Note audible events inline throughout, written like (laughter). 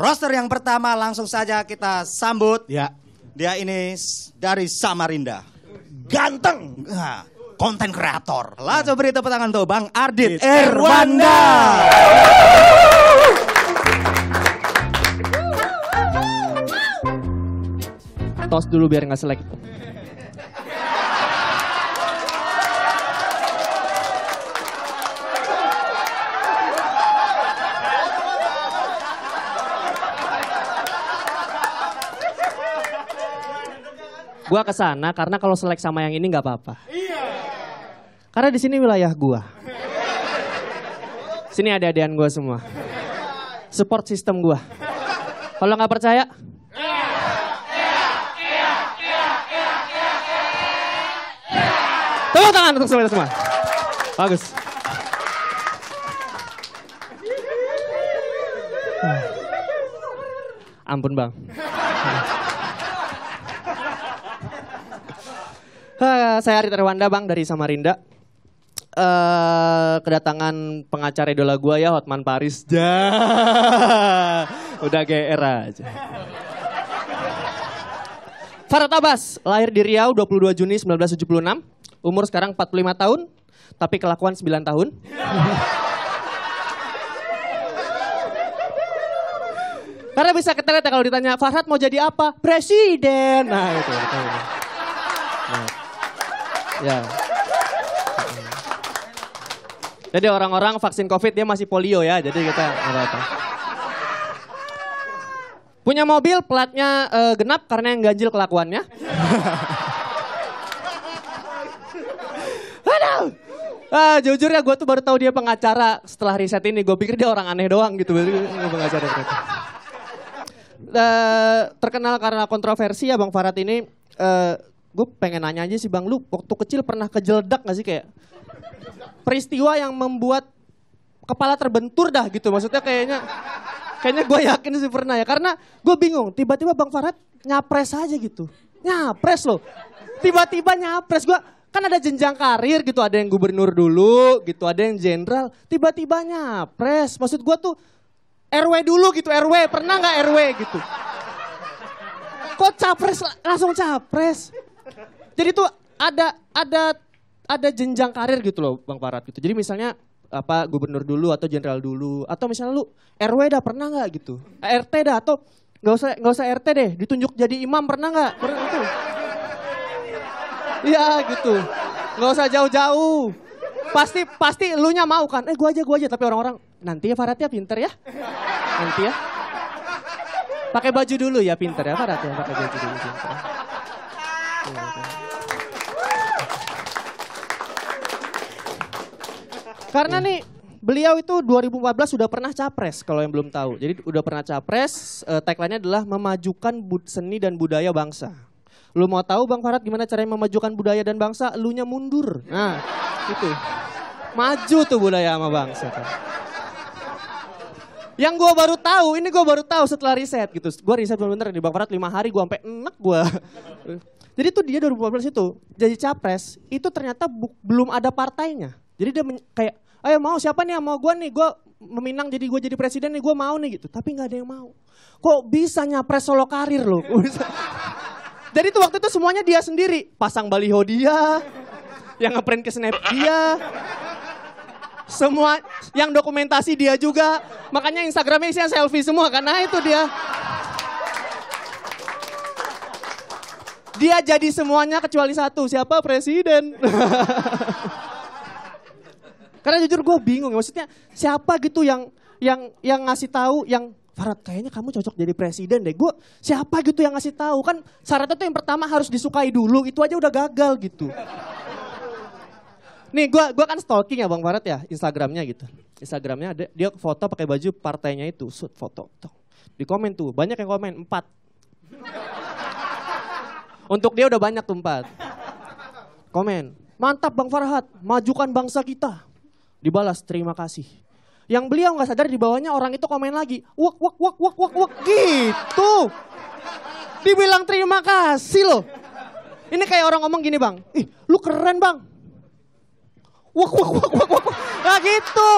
roster yang pertama langsung saja kita sambut. Ya. Dia ini dari Samarinda. Ganteng. konten kreator. Langsung beri tepuk tangan tuh Bang Ardit Erwanda. Tos dulu biar nggak selek. Gua kesana karena kalau selek sama yang ini nggak apa-apa. Iya. Karena di sini wilayah gua. Sini ada adean gua semua. Support sistem gua. Kalau nggak percaya, Tepuk tangan untuk semua semua. Bagus. Ampun bang. Uh, saya Arita Rwanda Bang dari Samarinda. Uh, kedatangan pengacara idola gua ya Hotman Paris. (laughs) Ja. Udah GR aja. Farhat Abbas, lahir di Riau 22 Juni 1976, umur sekarang 45 tahun, tapi kelakuan 9 tahun. (laughs) Karena bisa ya kalau ditanya, Farhat mau jadi apa? Presiden. Nah, itu. itu, itu. Ya. Jadi orang-orang vaksin COVID dia masih polio ya, jadi kita apa-apa. Punya mobil platnya uh, genap karena yang ganjil kelakuannya. (laughs) Aduh. Ah, jujur ya gue tuh baru tahu dia pengacara setelah riset ini. Gue pikir dia orang aneh doang gitu. pengacara Uh, terkenal karena kontroversi ya Bang Farad ini. Uh, gue pengen nanya aja sih bang, lu waktu kecil pernah kejeledak gak sih kayak peristiwa yang membuat kepala terbentur dah gitu maksudnya kayaknya kayaknya gue yakin sih pernah ya karena gue bingung tiba-tiba bang Farhat nyapres aja gitu nyapres loh tiba-tiba nyapres gue kan ada jenjang karir gitu ada yang gubernur dulu gitu ada yang jenderal tiba-tiba nyapres maksud gue tuh RW dulu gitu RW pernah nggak RW gitu kok capres langsung capres jadi tuh ada ada ada jenjang karir gitu loh Bang Farad gitu. Jadi misalnya apa gubernur dulu atau jenderal dulu atau misalnya lu RW dah pernah nggak gitu? Eh, RT dah atau nggak usah nggak usah RT deh, ditunjuk jadi imam pernah nggak? Pernah itu Iya gitu. Nggak usah jauh-jauh. Pasti pasti elunya mau kan. Eh gua aja gua aja tapi orang-orang nanti ya Farad ya pinter ya. Nanti ya. Pakai baju dulu ya pinter ya Farad ya pakai baju dulu pinter. Gitu. Karena iya. nih beliau itu 2014 sudah pernah capres kalau yang belum tahu. Jadi udah pernah capres, uh, tagline-nya adalah memajukan seni dan budaya bangsa. Lu mau tahu Bang Farad gimana caranya memajukan budaya dan bangsa? Elunya mundur. Nah, gitu. Maju tuh budaya sama bangsa kan. Yang gue baru tahu, ini gue baru tahu setelah riset gitu. Gue riset bener-bener di Bang Farad 5 hari gue sampai enak gue. Jadi itu dia 2014 itu jadi capres itu ternyata bu, belum ada partainya. Jadi dia kayak ayo mau siapa nih yang mau gue nih gue meminang jadi gue jadi presiden nih gue mau nih gitu tapi nggak ada yang mau kok bisa nyapres solo karir loh (laughs) jadi tuh waktu itu semuanya dia sendiri pasang baliho dia yang ngeprint ke snap dia semua yang dokumentasi dia juga makanya instagramnya isinya selfie semua karena itu dia Dia jadi semuanya kecuali satu. Siapa presiden? (laughs) Karena jujur gue bingung. Ya, maksudnya siapa gitu yang yang yang ngasih tahu yang Farad kayaknya kamu cocok jadi presiden deh. Gue siapa gitu yang ngasih tahu kan syaratnya tuh yang pertama harus disukai dulu. Itu aja udah gagal gitu. Nih gue gua kan stalking ya Bang Farad ya Instagramnya gitu. Instagramnya ada dia foto pakai baju partainya itu, shoot foto. Di komen tuh banyak yang komen empat. Untuk dia udah banyak tumpat. Komen. Mantap Bang Farhat, majukan bangsa kita. Dibalas, terima kasih. Yang beliau nggak sadar di bawahnya orang itu komen lagi. Wak, wak, wak, wak, wak, wak, gitu. Dibilang terima kasih loh. Ini kayak orang ngomong gini bang, ih lu keren bang. Wak, wak, wak, wak, wak, wak. Nah gitu,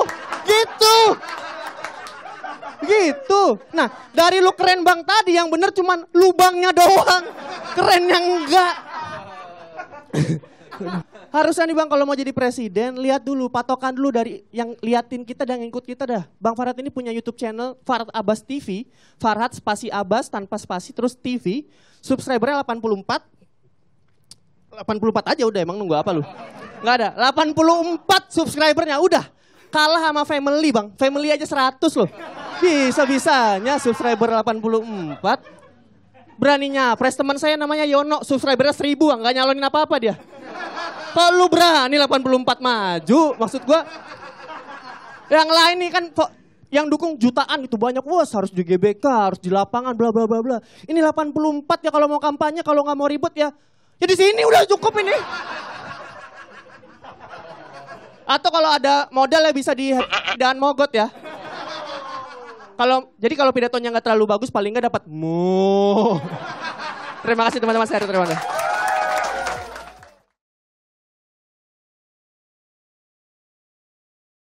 gitu gitu. Nah, dari lu keren bang tadi yang bener cuman lubangnya doang. Keren yang enggak. (coughs) Harusnya nih bang kalau mau jadi presiden, lihat dulu, patokan dulu dari yang liatin kita dan ngikut kita dah. Bang Farhat ini punya YouTube channel Farhat Abbas TV. Farhat spasi Abbas tanpa spasi terus TV. Subscribernya 84. 84 aja udah emang nunggu apa lu? Gak ada. 84 subscribernya udah. Kalah sama family bang. Family aja 100 loh. Bisa-bisanya subscriber 84 beraninya pres teman saya namanya Yono subscribernya 1000, ah, nggak nyalonin apa apa dia kok lu berani 84 maju maksud gua yang lain nih kan yang dukung jutaan itu banyak wos harus di GBK harus di lapangan bla bla bla bla ini 84 ya kalau mau kampanye kalau nggak mau ribut ya ya di sini udah cukup ini atau kalau ada modal ya bisa di dan mogot ya kalau jadi kalau pidatonya nggak terlalu bagus paling nggak dapat mu. (laughs) terima kasih teman-teman saya terima kasih.